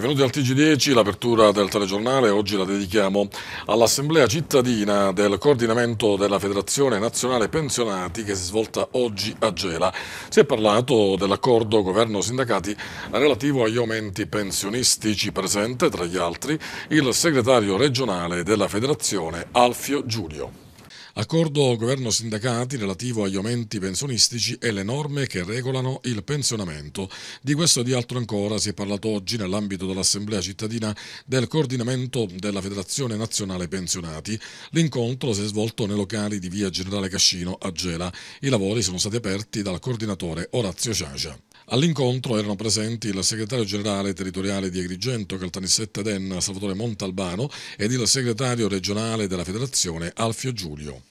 Benvenuti al TG10, l'apertura del telegiornale, oggi la dedichiamo all'assemblea cittadina del coordinamento della Federazione Nazionale Pensionati che si è svolta oggi a Gela. Si è parlato dell'accordo governo-sindacati relativo agli aumenti pensionistici presente, tra gli altri, il segretario regionale della Federazione Alfio Giulio. Accordo governo-sindacati relativo agli aumenti pensionistici e le norme che regolano il pensionamento. Di questo e di altro ancora si è parlato oggi nell'ambito dell'Assemblea cittadina del coordinamento della Federazione Nazionale Pensionati. L'incontro si è svolto nei locali di via Generale Cascino a Gela. I lavori sono stati aperti dal coordinatore Orazio Ciacia. All'incontro erano presenti il segretario generale territoriale di Agrigento, Caltanissetta Denna, Salvatore Montalbano ed il segretario regionale della federazione Alfio Giulio.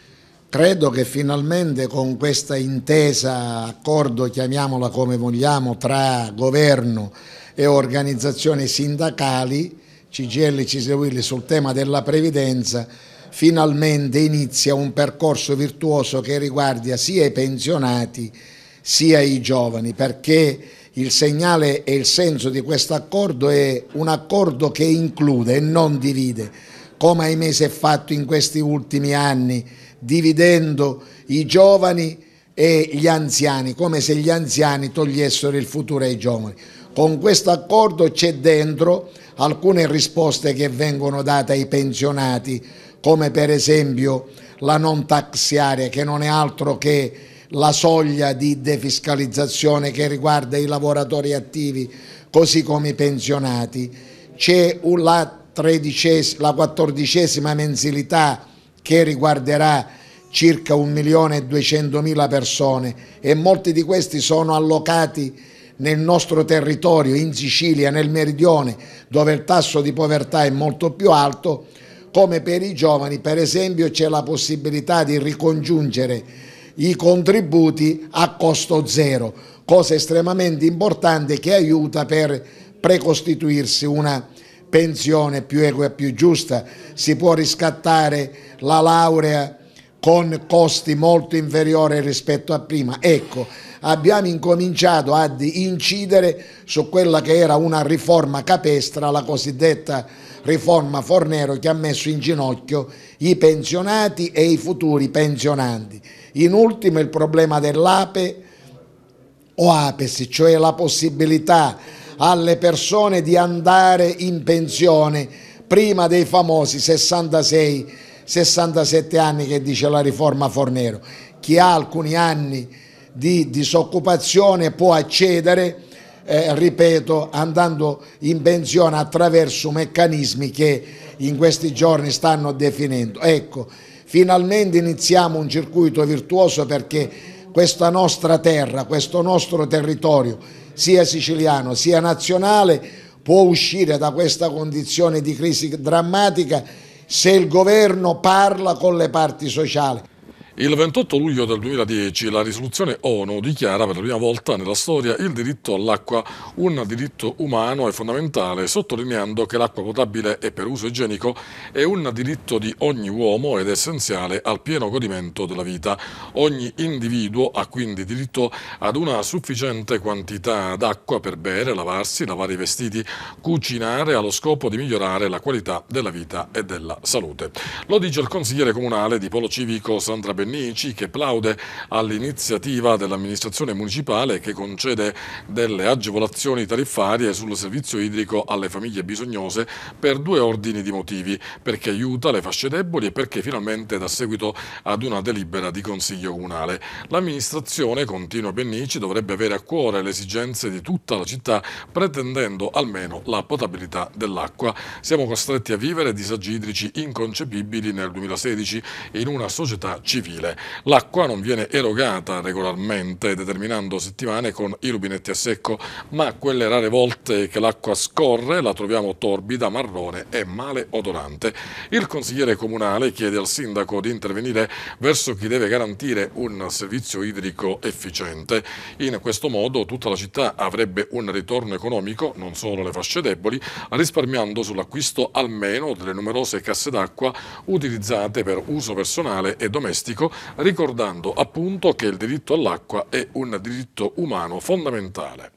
Credo che finalmente con questa intesa, accordo, chiamiamola come vogliamo, tra governo e organizzazioni sindacali, CGL e Cisewilli sul tema della previdenza, finalmente inizia un percorso virtuoso che riguarda sia i pensionati che i pensionati sia i giovani perché il segnale e il senso di questo accordo è un accordo che include e non divide, come ahimè si è fatto in questi ultimi anni, dividendo i giovani e gli anziani, come se gli anziani togliessero il futuro ai giovani. Con questo accordo c'è dentro alcune risposte che vengono date ai pensionati, come per esempio la non taxiaria, che non è altro che la soglia di defiscalizzazione che riguarda i lavoratori attivi così come i pensionati, c'è la, la quattordicesima mensilità che riguarderà circa 1.200.000 persone e molti di questi sono allocati nel nostro territorio, in Sicilia, nel meridione, dove il tasso di povertà è molto più alto, come per i giovani, per esempio, c'è la possibilità di ricongiungere i contributi a costo zero, cosa estremamente importante che aiuta per precostituirsi una pensione più equa e più giusta. Si può riscattare la laurea con costi molto inferiori rispetto a prima. Ecco, abbiamo incominciato ad incidere su quella che era una riforma capestra, la cosiddetta riforma Fornero che ha messo in ginocchio i pensionati e i futuri pensionanti. In ultimo il problema dell'ape o apesi, cioè la possibilità alle persone di andare in pensione prima dei famosi 66-67 anni che dice la riforma Fornero. Chi ha alcuni anni di disoccupazione può accedere, eh, ripeto, andando in pensione attraverso meccanismi che in questi giorni stanno definendo. Ecco, Finalmente iniziamo un circuito virtuoso perché questa nostra terra, questo nostro territorio, sia siciliano sia nazionale, può uscire da questa condizione di crisi drammatica se il governo parla con le parti sociali. Il 28 luglio del 2010 la risoluzione ONU dichiara per la prima volta nella storia il diritto all'acqua un diritto umano e fondamentale, sottolineando che l'acqua potabile e per uso igienico è un diritto di ogni uomo ed essenziale al pieno godimento della vita. Ogni individuo ha quindi diritto ad una sufficiente quantità d'acqua per bere, lavarsi, lavare i vestiti, cucinare allo scopo di migliorare la qualità della vita e della salute. Lo dice il consigliere comunale di Polo Civico Sandra Benito Nici che plaude all'iniziativa dell'amministrazione municipale che concede delle agevolazioni tariffarie sul servizio idrico alle famiglie bisognose per due ordini di motivi, perché aiuta le fasce deboli e perché finalmente dà seguito ad una delibera di Consiglio Comunale. L'amministrazione, continua Bennici, dovrebbe avere a cuore le esigenze di tutta la città pretendendo almeno la potabilità dell'acqua. Siamo costretti a vivere disagi idrici inconcepibili nel 2016 in una società civile mensile. L'acqua non viene erogata regolarmente, determinando settimane con i rubinetti a secco, ma quelle rare volte che l'acqua scorre la troviamo torbida, marrone e male odorante. Il consigliere comunale chiede al sindaco di intervenire verso chi deve garantire un servizio idrico efficiente. In questo modo tutta la città avrebbe un ritorno economico, non solo le fasce deboli, risparmiando sull'acquisto almeno delle numerose casse d'acqua utilizzate per uso personale e domestico ricordando appunto che il diritto all'acqua è un diritto umano fondamentale.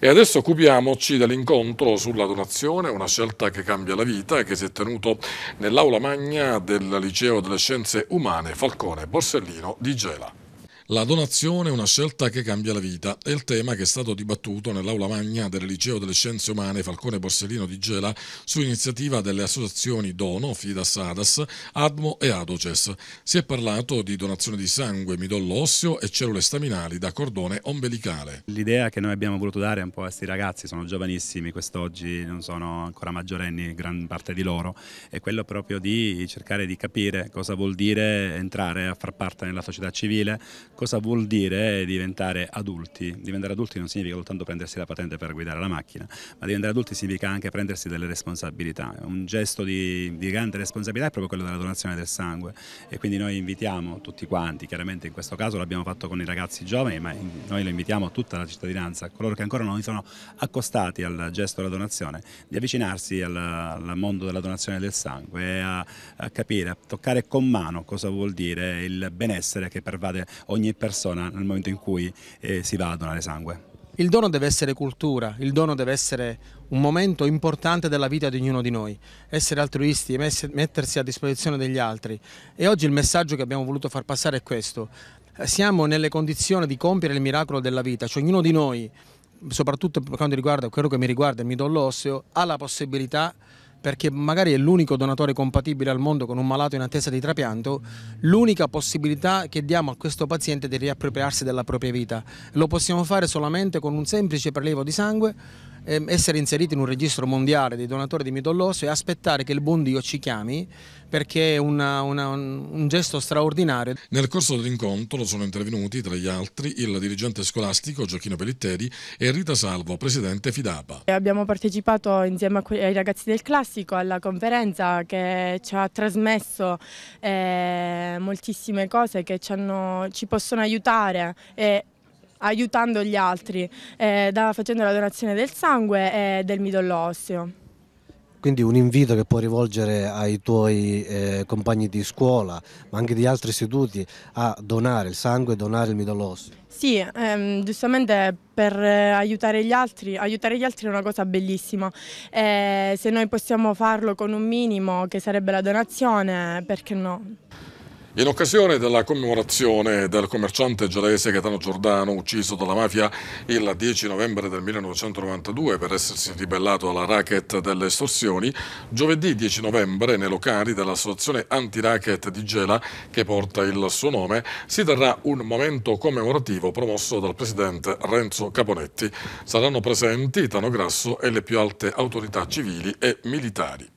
E adesso occupiamoci dell'incontro sulla donazione, una scelta che cambia la vita che si è tenuto nell'aula magna del Liceo delle Scienze Umane Falcone Borsellino di Gela. La donazione è una scelta che cambia la vita è il tema che è stato dibattuto nell'aula magna del Liceo delle Scienze Umane Falcone Borsellino di Gela su iniziativa delle associazioni Dono, Fidas Adas, Admo e Adoces. Si è parlato di donazione di sangue, midollo osseo e cellule staminali da cordone ombelicale. L'idea che noi abbiamo voluto dare un po' a questi ragazzi, sono giovanissimi quest'oggi, non sono ancora maggiorenni gran parte di loro, è quello proprio di cercare di capire cosa vuol dire entrare a far parte nella società civile, Cosa vuol dire diventare adulti? Diventare adulti non significa soltanto prendersi la patente per guidare la macchina, ma diventare adulti significa anche prendersi delle responsabilità. Un gesto di, di grande responsabilità è proprio quello della donazione del sangue e quindi noi invitiamo tutti quanti, chiaramente in questo caso l'abbiamo fatto con i ragazzi giovani, ma noi lo invitiamo a tutta la cittadinanza, coloro che ancora non sono accostati al gesto della donazione, di avvicinarsi al, al mondo della donazione del sangue, a, a capire, a toccare con mano cosa vuol dire il benessere che pervade ogni ogni persona nel momento in cui eh, si va a donare sangue. Il dono deve essere cultura, il dono deve essere un momento importante della vita di ognuno di noi, essere altruisti, mettersi a disposizione degli altri. E oggi il messaggio che abbiamo voluto far passare è questo. Siamo nelle condizioni di compiere il miracolo della vita, cioè ognuno di noi, soprattutto per quanto riguarda quello che mi riguarda, il midollo osseo, ha la possibilità di perché magari è l'unico donatore compatibile al mondo con un malato in attesa di trapianto, l'unica possibilità che diamo a questo paziente di riappropriarsi della propria vita. Lo possiamo fare solamente con un semplice prelievo di sangue Ehm, essere inseriti in un registro mondiale dei donatori di midolloso e aspettare che il buon Dio ci chiami perché è una, una, un gesto straordinario. Nel corso dell'incontro sono intervenuti tra gli altri il dirigente scolastico Gioacchino Pelitteri e Rita Salvo, presidente Fidapa. Abbiamo partecipato insieme ai ragazzi del classico alla conferenza che ci ha trasmesso eh, moltissime cose che ci, hanno, ci possono aiutare e aiutando gli altri, eh, da, facendo la donazione del sangue e del midollo osseo. Quindi un invito che puoi rivolgere ai tuoi eh, compagni di scuola, ma anche di altri istituti, a donare il sangue e donare il midollo osseo. Sì, ehm, giustamente per eh, aiutare gli altri, aiutare gli altri è una cosa bellissima. Eh, se noi possiamo farlo con un minimo, che sarebbe la donazione, perché no? In occasione della commemorazione del commerciante gelese Gaetano Giordano, ucciso dalla mafia il 10 novembre del 1992 per essersi ribellato alla racket delle estorsioni, giovedì 10 novembre nei locali dell'associazione anti-racket di Gela, che porta il suo nome, si terrà un momento commemorativo promosso dal presidente Renzo Caponetti. Saranno presenti Tano Grasso e le più alte autorità civili e militari.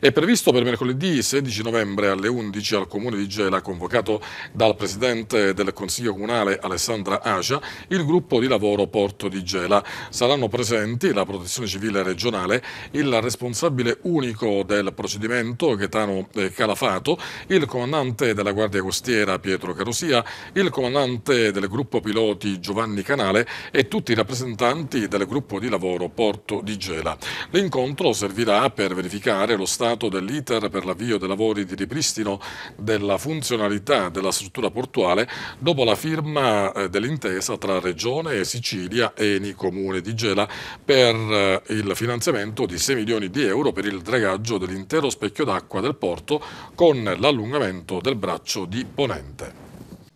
È previsto per mercoledì 16 novembre alle 11 al Comune di Gela, convocato dal Presidente del Consiglio Comunale Alessandra Acia, il gruppo di lavoro Porto di Gela. Saranno presenti la Protezione Civile Regionale, il responsabile unico del procedimento Gaetano eh, Calafato, il comandante della Guardia Costiera Pietro Carosia, il comandante del gruppo piloti Giovanni Canale e tutti i rappresentanti del gruppo di lavoro Porto di Gela. L'incontro servirà per verificare lo stato parlato dell'iter per l'avvio dei lavori di ripristino della funzionalità della struttura portuale dopo la firma eh, dell'intesa tra Regione e Sicilia e Eni Comune di Gela per eh, il finanziamento di 6 milioni di euro per il dragaggio dell'intero specchio d'acqua del porto con l'allungamento del braccio di Ponente.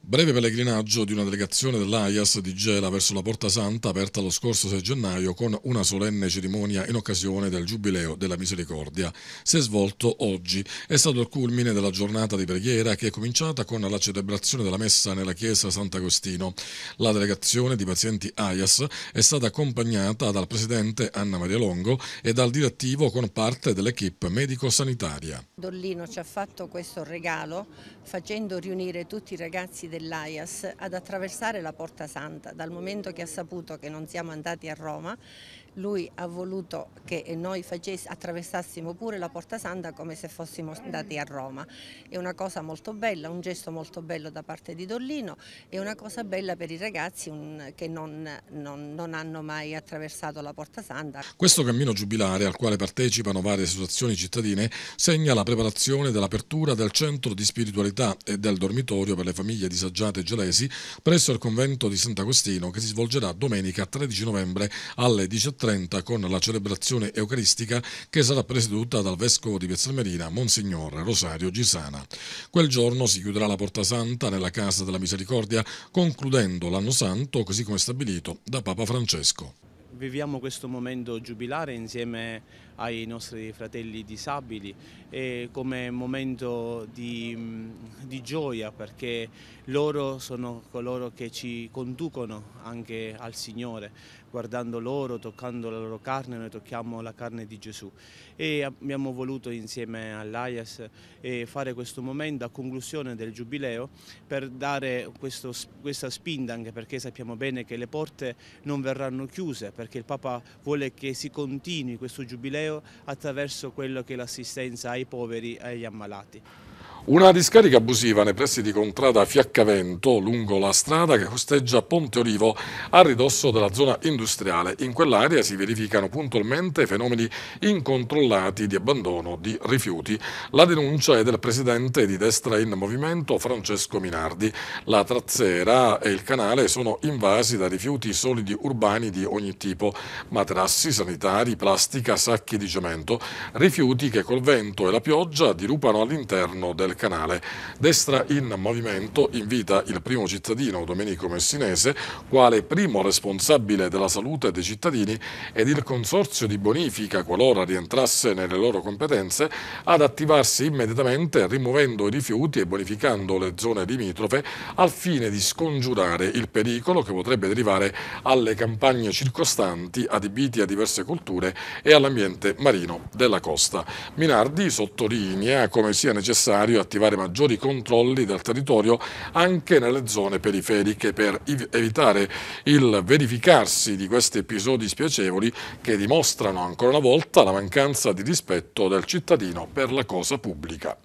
Breve pellegrinaggio di una delegazione dell'AIAS di Gela verso la Porta Santa aperta lo scorso 6 gennaio con una solenne cerimonia in occasione del Giubileo della Misericordia. Si è svolto oggi. È stato il culmine della giornata di preghiera che è cominciata con la celebrazione della messa nella chiesa Sant'Agostino. La delegazione di pazienti AIAS è stata accompagnata dal presidente Anna Maria Longo e dal direttivo con parte dell'equipe medico-sanitaria. Dollino ci ha fatto questo regalo facendo riunire tutti i ragazzi del dell'AIAS ad attraversare la Porta Santa dal momento che ha saputo che non siamo andati a Roma lui ha voluto che noi facess, attraversassimo pure la Porta Santa come se fossimo andati a Roma. È una cosa molto bella, un gesto molto bello da parte di Dollino e una cosa bella per i ragazzi un, che non, non, non hanno mai attraversato la Porta Santa. Questo cammino giubilare al quale partecipano varie associazioni cittadine segna la preparazione dell'apertura del centro di spiritualità e del dormitorio per le famiglie disagiate e gelesi presso il convento di Sant'Agostino che si svolgerà domenica 13 novembre alle 17 18.30 con la celebrazione eucaristica che sarà presieduta dal vescovo di Piazzalmerina, Monsignor Rosario Gisana. Quel giorno si chiuderà la Porta Santa nella Casa della Misericordia, concludendo l'anno santo così come stabilito da Papa Francesco. Viviamo questo momento giubilare insieme ai nostri fratelli disabili come momento di, mm, di, gioia perché loro sono coloro che ci conducono anche al Signore guardando loro, toccando la loro carne, noi tocchiamo la carne di Gesù. E abbiamo voluto insieme all'AIAS eh, fare questo momento a conclusione del Giubileo per dare questo, questa spinta, anche perché sappiamo bene che le porte non verranno chiuse, perché il Papa vuole che si continui questo Giubileo attraverso quello che è l'assistenza ai poveri e agli ammalati. Una discarica abusiva nei pressi di Contrada Fiaccavento, lungo la strada che costeggia Ponte Olivo, a ridosso della zona industriale. In quell'area si verificano puntualmente fenomeni incontrollati di abbandono di rifiuti. La denuncia è del presidente di Destra in Movimento, Francesco Minardi. La trazzera e il canale sono invasi da rifiuti solidi urbani di ogni tipo, materassi sanitari, plastica, sacchi di cemento, rifiuti che col vento e la pioggia dirupano all'interno del del canale. Destra in Movimento invita il primo cittadino, Domenico Messinese, quale primo responsabile della salute dei cittadini ed il consorzio di bonifica, qualora rientrasse nelle loro competenze, ad attivarsi immediatamente rimuovendo i rifiuti e bonificando le zone limitrofe al fine di scongiurare il pericolo che potrebbe derivare alle campagne circostanti adibiti a diverse culture e all'ambiente marino della costa. Minardi sottolinea come sia necessario attivare maggiori controlli del territorio anche nelle zone periferiche per evitare il verificarsi di questi episodi spiacevoli che dimostrano ancora una volta la mancanza di rispetto del cittadino per la cosa pubblica.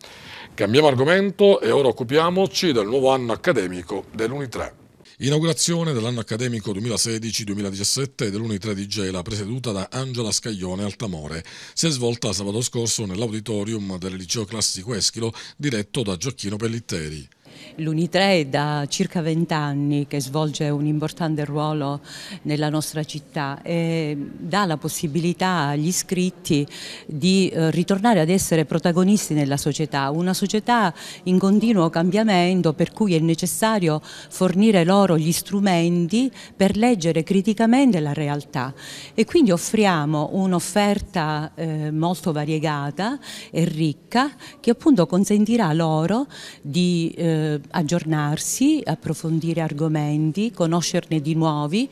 Cambiamo argomento e ora occupiamoci del nuovo anno accademico dell'Unitre. Inaugurazione dell'anno accademico 2016-2017 dell'Uni3 di Gela, presieduta da Angela Scaglione Altamore. Si è svolta sabato scorso nell'auditorium del liceo classico Eschilo, diretto da Gioacchino Pellitteri luni L'Unitre da circa vent'anni che svolge un importante ruolo nella nostra città e dà la possibilità agli iscritti di eh, ritornare ad essere protagonisti nella società, una società in continuo cambiamento per cui è necessario fornire loro gli strumenti per leggere criticamente la realtà e quindi offriamo un'offerta eh, molto variegata e ricca che appunto consentirà loro di eh, eh, aggiornarsi, approfondire argomenti, conoscerne di nuovi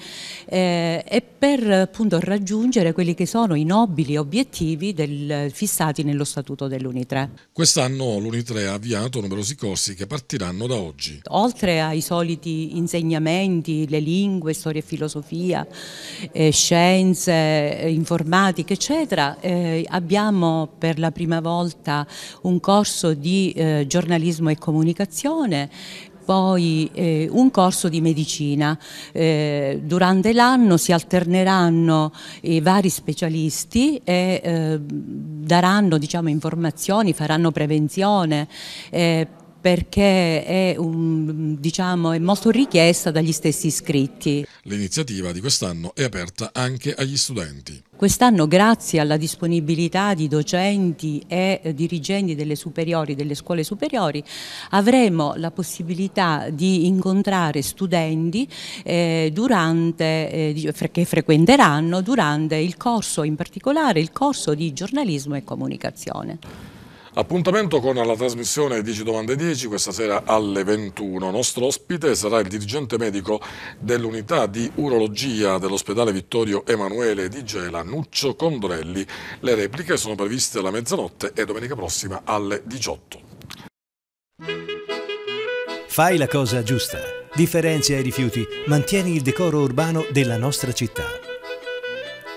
eh, e per appunto raggiungere quelli che sono i nobili obiettivi del, fissati nello statuto dell'Uni3. Quest'anno l'Uni3 ha avviato numerosi corsi che partiranno da oggi. Oltre ai soliti insegnamenti, le lingue, storia e filosofia, eh, scienze, eh, informatica eccetera, eh, abbiamo per la prima volta un corso di eh, giornalismo e comunicazione nutrizione, poi eh, un corso di medicina. Eh, durante l'anno si alterneranno i vari specialisti e eh, daranno diciamo, informazioni, faranno prevenzione eh, perché è, un, diciamo, è molto richiesta dagli stessi iscritti. L'iniziativa di quest'anno è aperta anche agli studenti. Quest'anno grazie alla disponibilità di docenti e dirigenti delle superiori, delle scuole superiori, avremo la possibilità di incontrare studenti eh, durante, eh, che frequenteranno durante il corso, in particolare il corso di giornalismo e comunicazione. Appuntamento con la trasmissione 10 domande 10 questa sera alle 21. Nostro ospite sarà il dirigente medico dell'unità di urologia dell'ospedale Vittorio Emanuele di Gela, Nuccio Condorelli. Le repliche sono previste alla mezzanotte e domenica prossima alle 18. Fai la cosa giusta. Differenzia i rifiuti, mantieni il decoro urbano della nostra città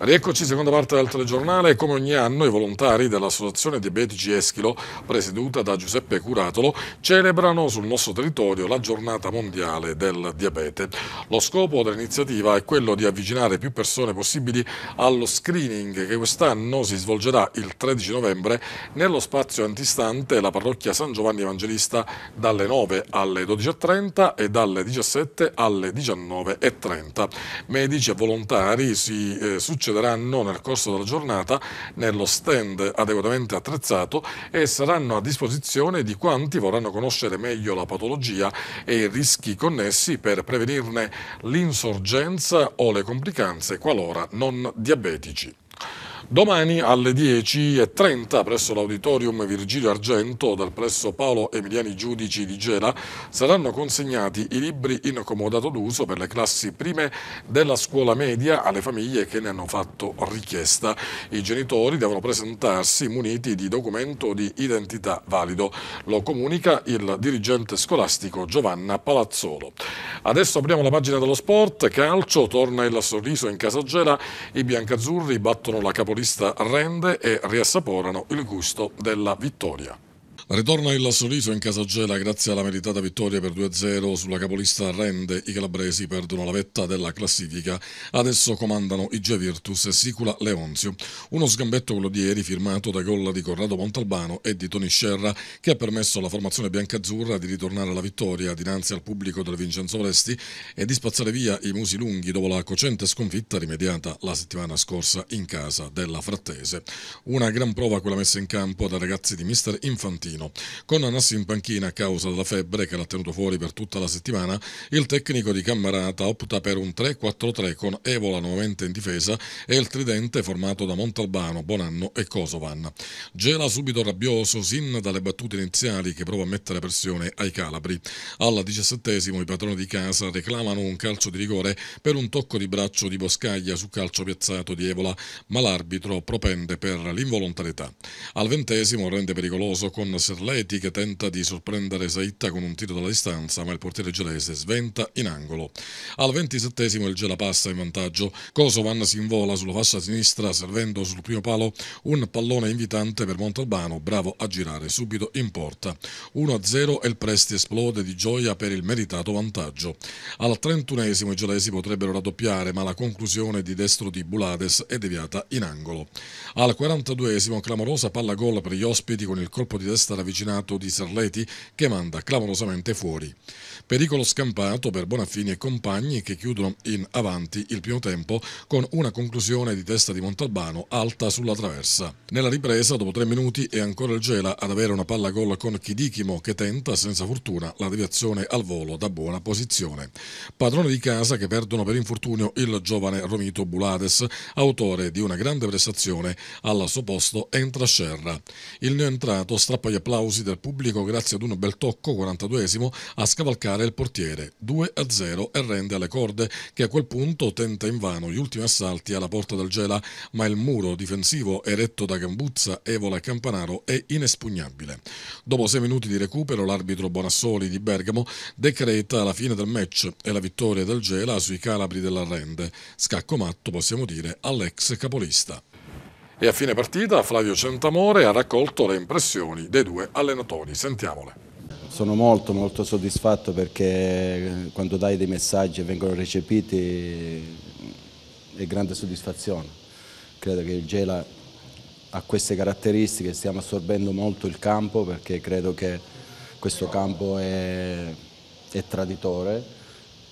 Rieccoci, seconda parte del telegiornale. Come ogni anno, i volontari dell'Associazione Diabetici Eschilo, presieduta da Giuseppe Curatolo, celebrano sul nostro territorio la giornata mondiale del diabete. Lo scopo dell'iniziativa è quello di avvicinare più persone possibili allo screening che quest'anno si svolgerà il 13 novembre nello spazio antistante la parrocchia San Giovanni Evangelista dalle 9 alle 12.30 e dalle 17 alle 19.30. Medici e volontari si eh, succedono succederanno nel corso della giornata nello stand adeguatamente attrezzato e saranno a disposizione di quanti vorranno conoscere meglio la patologia e i rischi connessi per prevenirne l'insorgenza o le complicanze qualora non diabetici. Domani alle 10.30 presso l'Auditorium Virgilio Argento del presso Paolo Emiliani Giudici di Gela saranno consegnati i libri in comodato d'uso per le classi prime della scuola media alle famiglie che ne hanno fatto richiesta. I genitori devono presentarsi muniti di documento di identità valido. Lo comunica il dirigente scolastico Giovanna Palazzolo. Adesso apriamo la pagina dello sport. Calcio, torna il sorriso in casa Gela. I biancazzurri battono la capolista colorista rende e riassaporano il gusto della vittoria. Ritorna il sorriso in casa Gela grazie alla meritata vittoria per 2-0 sulla capolista Rende. I calabresi perdono la vetta della classifica. Adesso comandano IG Virtus e Sicula Leonzio. Uno sgambetto quello di ieri firmato da gol di Corrado Montalbano e di Toni Scerra che ha permesso alla formazione biancazzurra di ritornare alla vittoria dinanzi al pubblico del Vincenzo Oresti e di spazzare via i musi lunghi dopo la cocente sconfitta rimediata la settimana scorsa in casa della Frattese. Una gran prova quella messa in campo dai ragazzi di mister Infantino Torino. Con Anassi in panchina a causa della febbre che l'ha tenuto fuori per tutta la settimana, il tecnico di Cammarata opta per un 3-4-3 con Evola nuovamente in difesa e il tridente formato da Montalbano, Bonanno e Cosovan. Gela subito rabbioso Sin dalle battute iniziali che prova a mettere pressione ai Calabri. Alla diciassettesimo i padroni di casa reclamano un calcio di rigore per un tocco di braccio di Boscaglia su calcio piazzato di Evola, ma l'arbitro propende per l'involontarietà. Al ventesimo rende pericoloso con Serleti che tenta di sorprendere Saitta con un tiro dalla distanza, ma il portiere gelese sventa in angolo. Al ventisettesimo il Gela passa in vantaggio. Kosovan si invola sulla fascia sinistra servendo sul primo palo un pallone invitante per Montalbano, bravo a girare subito in porta. 1-0 e il Presti esplode di gioia per il meritato vantaggio. Al trentunesimo i gelesi potrebbero raddoppiare, ma la conclusione di destro di Bulades è deviata in angolo. Al quarantaduesimo clamorosa palla gol per gli ospiti con il colpo di destra dall'avvicinato di Sarleti che manda clamorosamente fuori. Pericolo scampato per Bonaffini e compagni che chiudono in avanti il primo tempo con una conclusione di testa di Montalbano alta sulla traversa. Nella ripresa, dopo tre minuti, è ancora il Gela ad avere una palla gol con Chidichimo che tenta senza fortuna la deviazione al volo da buona posizione. Padrone di casa che perdono per infortunio il giovane Romito Bulades, autore di una grande prestazione al suo posto entra Scerra. Il neoentrato strappa gli applausi del pubblico grazie ad un bel tocco 42esimo a scavalcare segnala il portiere 2 0 e rende alle corde che a quel punto tenta invano gli ultimi assalti alla porta del Gela ma il muro difensivo eretto da Gambuzza, Evola e Campanaro è inespugnabile. Dopo sei minuti di recupero l'arbitro Bonassoli di Bergamo decreta la fine del match e la vittoria del Gela sui calabri dell'Arrende. Scacco matto possiamo dire all'ex capolista. E a fine partita Flavio Centamore ha raccolto le impressioni dei due allenatori. Sentiamole sono molto, molto soddisfatto perché eh, quando dai dei messaggi e vengono recepiti è grande soddisfazione. Credo che il Gela ha queste caratteristiche, stiamo assorbendo molto il campo perché credo che questo campo è, è traditore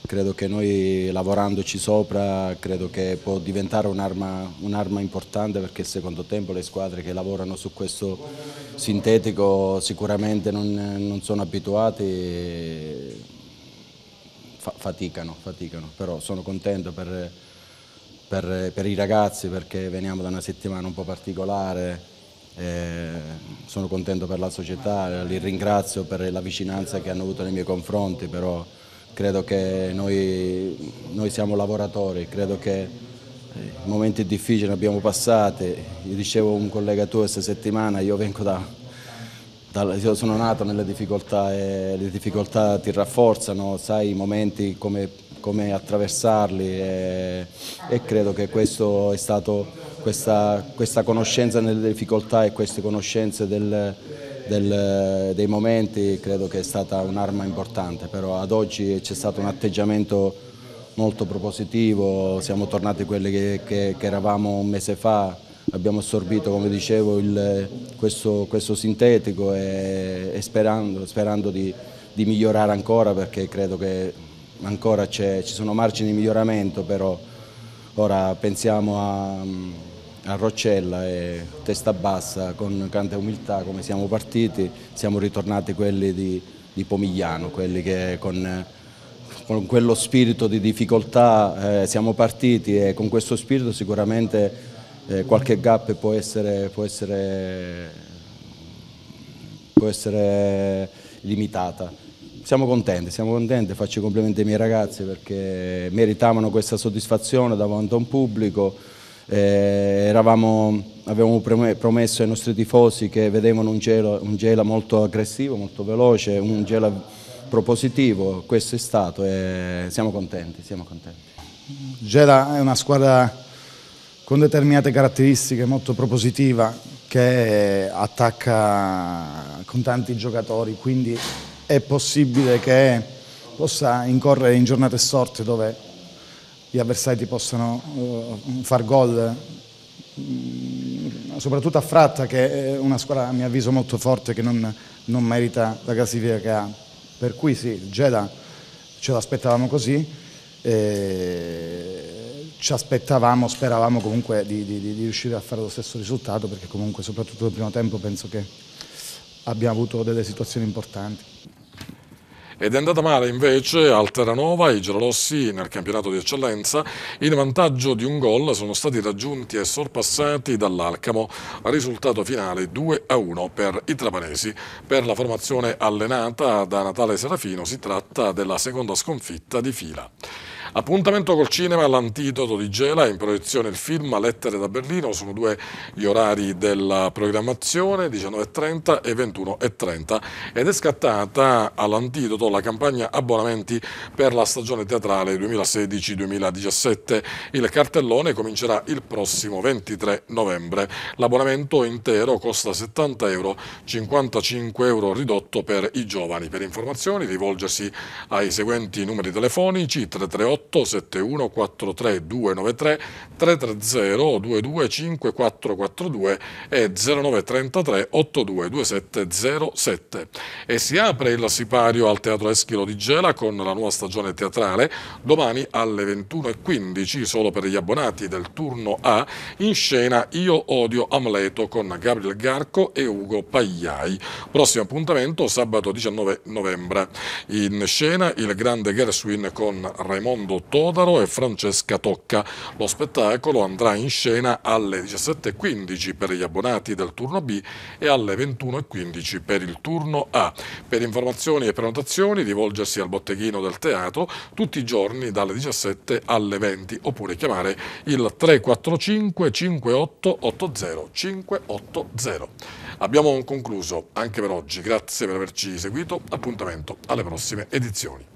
credo che noi lavorandoci sopra credo che può diventare un'arma un importante perché secondo tempo le squadre che lavorano su questo sintetico sicuramente non, non sono abituate e fa, faticano, faticano, però sono contento per, per, per, i ragazzi perché veniamo da una settimana un po' particolare. sono contento per la società, li ringrazio per la vicinanza che hanno avuto nei miei confronti, però credo che noi, noi siamo lavoratori, credo che i eh, momenti difficili abbiamo passati, io dicevo un collega tuo questa settimana, io vengo da, io sono nato nelle difficoltà e le difficoltà ti rafforzano, sai i momenti come, come attraversarli e, e, credo che questo è stato questa, questa conoscenza nelle difficoltà e queste conoscenze del, del, dei momenti credo che è stata un'arma importante, però ad oggi c'è stato un atteggiamento molto propositivo, siamo tornati quelli che, che, che eravamo un mese fa, abbiamo assorbito come dicevo il, questo, questo, sintetico e, e sperando, sperando di, di, migliorare ancora perché credo che ancora ci sono margini di miglioramento, però ora pensiamo a a Roccella e testa bassa con tanta umiltà come siamo partiti, siamo ritornati quelli di, di Pomigliano, quelli che con, con, quello spirito di difficoltà eh, siamo partiti e con questo spirito sicuramente eh, qualche gap può essere, può essere, può essere limitata siamo contenti, siamo contenti, faccio i complimenti ai miei ragazzi perché meritavano questa soddisfazione davanti a un pubblico eh, eravamo, avevamo promesso ai nostri tifosi che vedevano un Gela, un gela molto aggressivo, molto veloce, un Gela propositivo, questo è stato e siamo contenti, siamo contenti. Gela è una squadra con determinate caratteristiche, molto propositiva, che attacca con tanti giocatori, quindi è possibile che possa incorrere in giornate storte dove gli avversari ti possano uh, eh, far gol, mm, soprattutto a Fratta che è una squadra a mio avviso molto forte che non, non merita la classifica che ha. Per cui sì, Gela ce l'aspettavamo così, ci aspettavamo, speravamo comunque di, di, di riuscire a fare lo stesso risultato perché comunque soprattutto nel primo tempo penso che abbiamo avuto delle situazioni importanti ed è andata male invece al Terranova, i Gerolossi nel campionato di eccellenza in vantaggio di un gol sono stati raggiunti e sorpassati dall'Alcamo, risultato finale 2 a 1 per i trapanesi. Per la formazione allenata da Natale Serafino si tratta della seconda sconfitta di fila. Appuntamento col cinema, l'antidoto di Gela, in proiezione il film Lettere da Berlino, sono due gli orari della programmazione, 19.30 e 21.30 ed è scattata all'antidoto la campagna abbonamenti per la stagione teatrale 2016-2017. Il cartellone comincerà il prossimo 23 novembre. L'abbonamento intero costa 70 euro, 55 euro ridotto per i giovani. Per informazioni rivolgersi ai seguenti numeri telefonici 338 871 43293 e 0933 E si apre il sipario al Teatro Eschilo di Gela con la nuova stagione teatrale, domani alle 21.15 solo per gli abbonati del turno A, in scena Io odio Amleto con Gabriel Garco e Ugo Pagliai. Prossimo appuntamento sabato 19 novembre. In scena il grande Gershwin con Raimondo Carlo Todaro e Francesca Tocca. Lo spettacolo andrà in scena alle 17.15 per gli abbonati del turno B e alle 21.15 per il turno A. Per informazioni e prenotazioni rivolgersi al botteghino del teatro tutti i giorni dalle 17 alle 20 oppure chiamare il 345 58 80 580. Abbiamo concluso anche per oggi, grazie per averci seguito, appuntamento alle prossime edizioni.